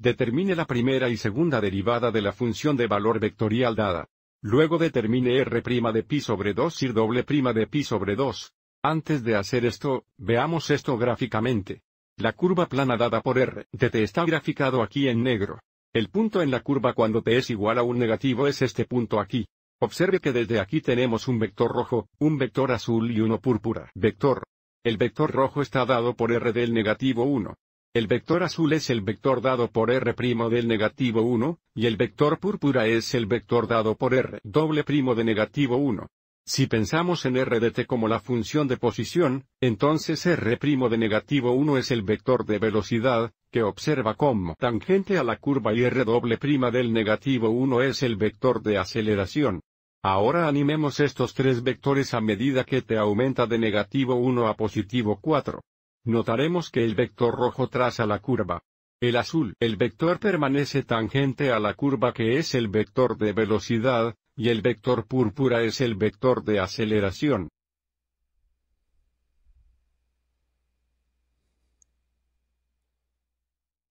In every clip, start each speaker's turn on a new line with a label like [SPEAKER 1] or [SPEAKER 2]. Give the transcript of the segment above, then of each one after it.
[SPEAKER 1] Determine la primera y segunda derivada de la función de valor vectorial dada. Luego determine R' de pi sobre 2 y doble prima de pi sobre 2. Antes de hacer esto, veamos esto gráficamente. La curva plana dada por R de t está graficado aquí en negro. El punto en la curva cuando t es igual a un negativo es este punto aquí. Observe que desde aquí tenemos un vector rojo, un vector azul y uno púrpura. Vector. El vector rojo está dado por R del negativo 1. El vector azul es el vector dado por R' del negativo 1, y el vector púrpura es el vector dado por R doble primo de negativo 1. Si pensamos en R de t como la función de posición, entonces R' de negativo 1 es el vector de velocidad, que observa como tangente a la curva y R del negativo 1 es el vector de aceleración. Ahora animemos estos tres vectores a medida que t aumenta de negativo 1 a positivo 4. Notaremos que el vector rojo traza la curva. El azul, el vector permanece tangente a la curva que es el vector de velocidad, y el vector púrpura es el vector de aceleración.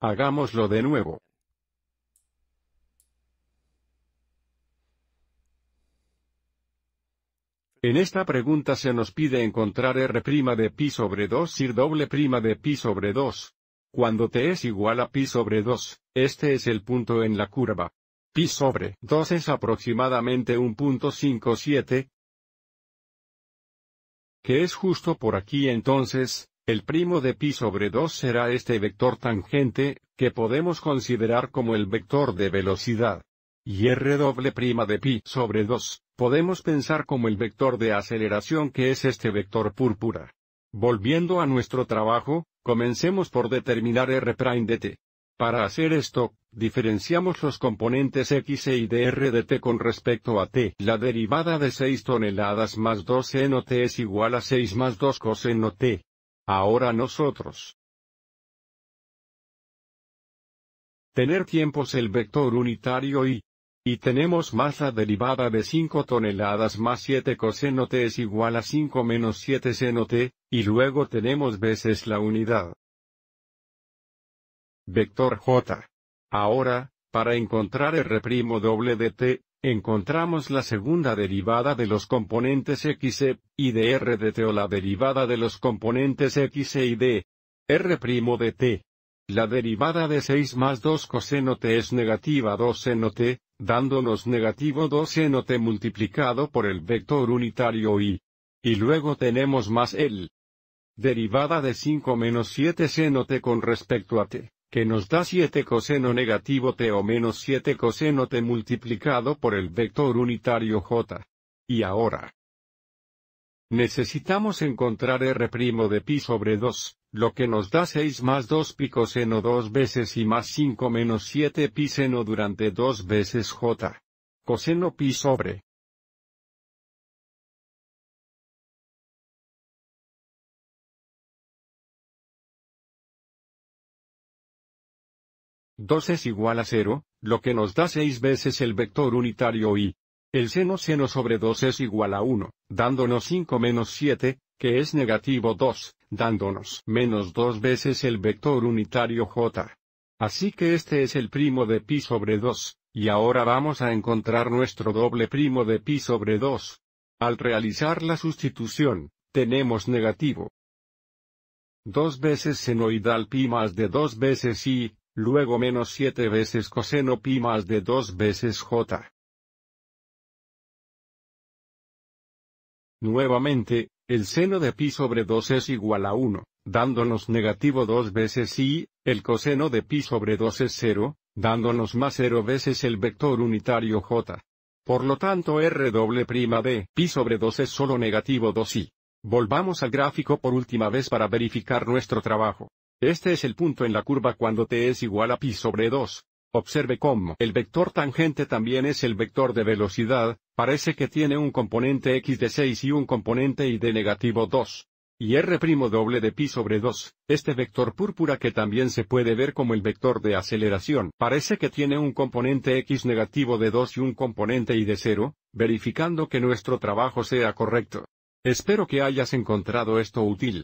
[SPEAKER 1] Hagámoslo de nuevo. En esta pregunta se nos pide encontrar R' de pi sobre 2 y doble prima de pi sobre 2. Cuando t es igual a pi sobre 2, este es el punto en la curva. Pi sobre 2 es aproximadamente 1.57, que es justo por aquí entonces, el primo de pi sobre 2 será este vector tangente, que podemos considerar como el vector de velocidad. Y r doble prima de pi sobre 2 Podemos pensar como el vector de aceleración que es este vector púrpura. Volviendo a nuestro trabajo, comencemos por determinar R' de t. Para hacer esto, diferenciamos los componentes x e y de R de t con respecto a t. La derivada de 6 toneladas más 2 seno t es igual a 6 más 2 coseno t. Ahora nosotros. Tener tiempos el vector unitario y, y tenemos la derivada de 5 toneladas más 7 coseno t es igual a 5 menos 7 seno t, y luego tenemos veces la unidad. Vector j. Ahora, para encontrar R' reprimo doble de t, encontramos la segunda derivada de los componentes x y e, de r de t o la derivada de los componentes x y e, de r' de t. La derivada de 6 más 2 coseno t es negativa 2 seno t, dándonos negativo 2 seno t multiplicado por el vector unitario i. Y luego tenemos más el derivada de 5 menos 7 seno t con respecto a t, que nos da 7 coseno negativo t o menos 7 coseno t multiplicado por el vector unitario j. Y ahora. Necesitamos encontrar r' de pi sobre 2 lo que nos da 6 más 2 pi coseno 2 veces y más 5 menos 7 pi seno durante 2 veces j. Coseno pi sobre. 2 es igual a 0, lo que nos da 6 veces el vector unitario y el seno seno sobre 2 es igual a 1, dándonos 5 menos 7, que es negativo 2, dándonos menos 2 veces el vector unitario j. Así que este es el primo de pi sobre 2, y ahora vamos a encontrar nuestro doble primo de pi sobre 2. Al realizar la sustitución, tenemos negativo. 2 veces senoidal pi más de 2 veces i, luego menos 7 veces coseno pi más de 2 veces j. Nuevamente, el seno de pi sobre 2 es igual a 1, dándonos negativo 2 veces y, el coseno de pi sobre 2 es 0, dándonos más 0 veces el vector unitario j. Por lo tanto r doble prima de pi sobre 2 es solo negativo 2 i Volvamos al gráfico por última vez para verificar nuestro trabajo. Este es el punto en la curva cuando t es igual a pi sobre 2. Observe cómo el vector tangente también es el vector de velocidad, parece que tiene un componente x de 6 y un componente y de negativo 2. Y r' doble de pi sobre 2, este vector púrpura que también se puede ver como el vector de aceleración, parece que tiene un componente x negativo de 2 y un componente y de 0, verificando que nuestro trabajo sea correcto. Espero que hayas encontrado esto útil.